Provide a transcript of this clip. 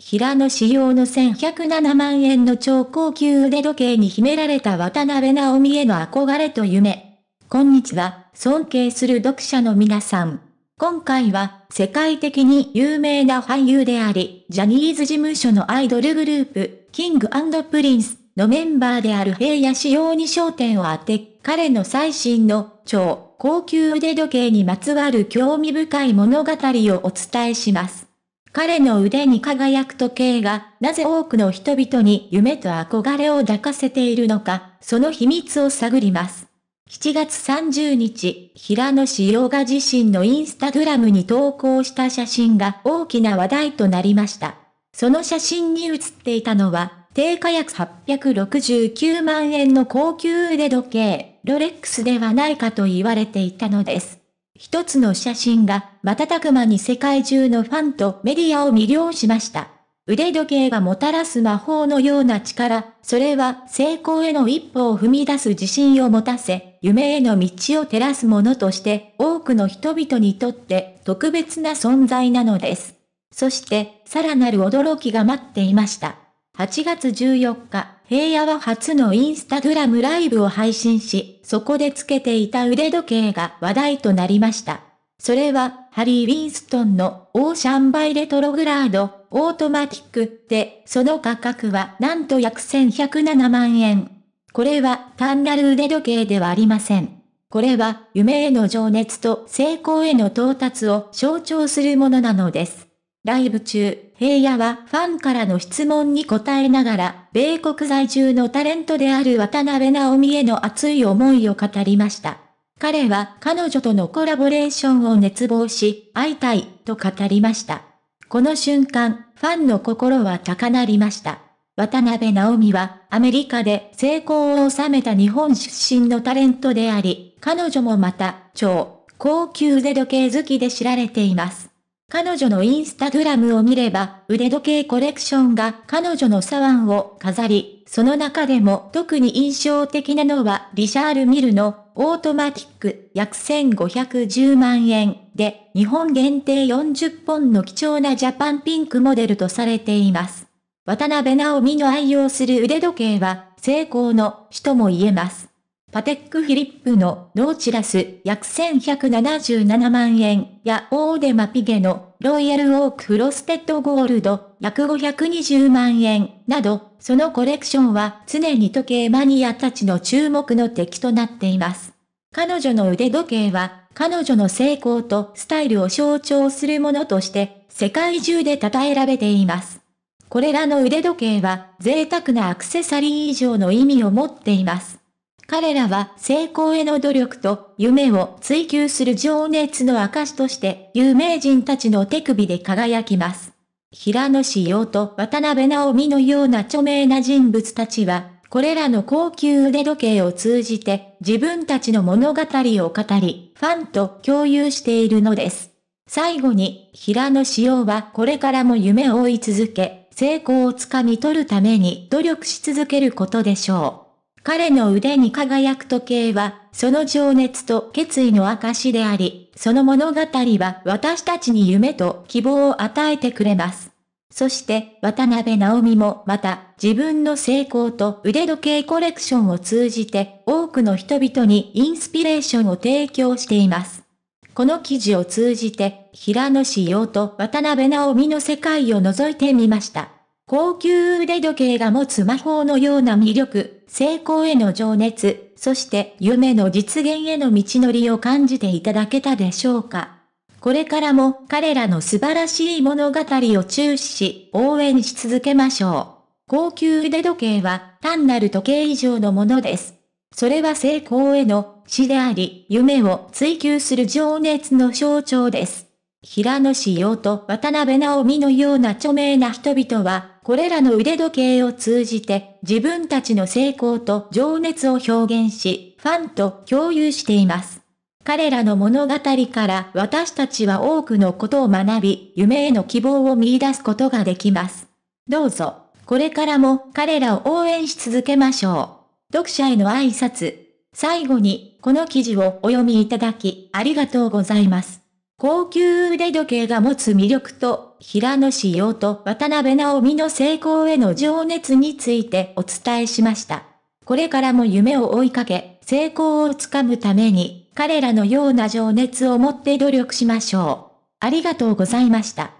平野仕様の1107万円の超高級腕時計に秘められた渡辺直美への憧れと夢。こんにちは、尊敬する読者の皆さん。今回は、世界的に有名な俳優であり、ジャニーズ事務所のアイドルグループ、キングプリンスのメンバーである平野仕様に焦点を当て、彼の最新の超高級腕時計にまつわる興味深い物語をお伝えします。彼の腕に輝く時計が、なぜ多くの人々に夢と憧れを抱かせているのか、その秘密を探ります。7月30日、平野志陽が自身のインスタグラムに投稿した写真が大きな話題となりました。その写真に写っていたのは、定価約869万円の高級腕時計、ロレックスではないかと言われていたのです。一つの写真が瞬く間に世界中のファンとメディアを魅了しました。腕時計がもたらす魔法のような力、それは成功への一歩を踏み出す自信を持たせ、夢への道を照らすものとして多くの人々にとって特別な存在なのです。そして、さらなる驚きが待っていました。8月14日、平野は初のインスタグラムライブを配信し、そこでつけていた腕時計が話題となりました。それは、ハリー・ウィンストンのオーシャンバイレトログラード、オートマティックで、その価格はなんと約1107万円。これは単なる腕時計ではありません。これは夢への情熱と成功への到達を象徴するものなのです。ライブ中、平野はファンからの質問に答えながら、米国在住のタレントである渡辺直美への熱い思いを語りました。彼は彼女とのコラボレーションを熱望し、会いたい、と語りました。この瞬間、ファンの心は高鳴りました。渡辺直美は、アメリカで成功を収めた日本出身のタレントであり、彼女もまた、超高級腕時計好きで知られています。彼女のインスタグラムを見れば、腕時計コレクションが彼女のサワンを飾り、その中でも特に印象的なのはリシャール・ミルのオートマティック約1510万円で日本限定40本の貴重なジャパンピンクモデルとされています。渡辺直美の愛用する腕時計は成功の死とも言えます。パテック・フィリップのノーチラス約1177万円やオーデマピゲのロイヤル・オーク・フロステッド・ゴールド約520万円など、そのコレクションは常に時計マニアたちの注目の敵となっています。彼女の腕時計は彼女の成功とスタイルを象徴するものとして世界中で称えられています。これらの腕時計は贅沢なアクセサリー以上の意味を持っています。彼らは成功への努力と夢を追求する情熱の証として有名人たちの手首で輝きます。平野志陽と渡辺直美のような著名な人物たちは、これらの高級腕時計を通じて自分たちの物語を語り、ファンと共有しているのです。最後に、平野志陽はこれからも夢を追い続け、成功をつかみ取るために努力し続けることでしょう。彼の腕に輝く時計は、その情熱と決意の証であり、その物語は私たちに夢と希望を与えてくれます。そして、渡辺直美もまた、自分の成功と腕時計コレクションを通じて、多くの人々にインスピレーションを提供しています。この記事を通じて、平野紫耀と渡辺直美の世界を覗いてみました。高級腕時計が持つ魔法のような魅力、成功への情熱、そして夢の実現への道のりを感じていただけたでしょうか。これからも彼らの素晴らしい物語を注視し、応援し続けましょう。高級腕時計は単なる時計以上のものです。それは成功への死であり、夢を追求する情熱の象徴です。平野志陽と渡辺直美のような著名な人々は、これらの腕時計を通じて自分たちの成功と情熱を表現し、ファンと共有しています。彼らの物語から私たちは多くのことを学び、夢への希望を見出すことができます。どうぞ、これからも彼らを応援し続けましょう。読者への挨拶。最後に、この記事をお読みいただき、ありがとうございます。高級腕時計が持つ魅力と平野紫耀と渡辺直美の成功への情熱についてお伝えしました。これからも夢を追いかけ、成功をつかむために、彼らのような情熱を持って努力しましょう。ありがとうございました。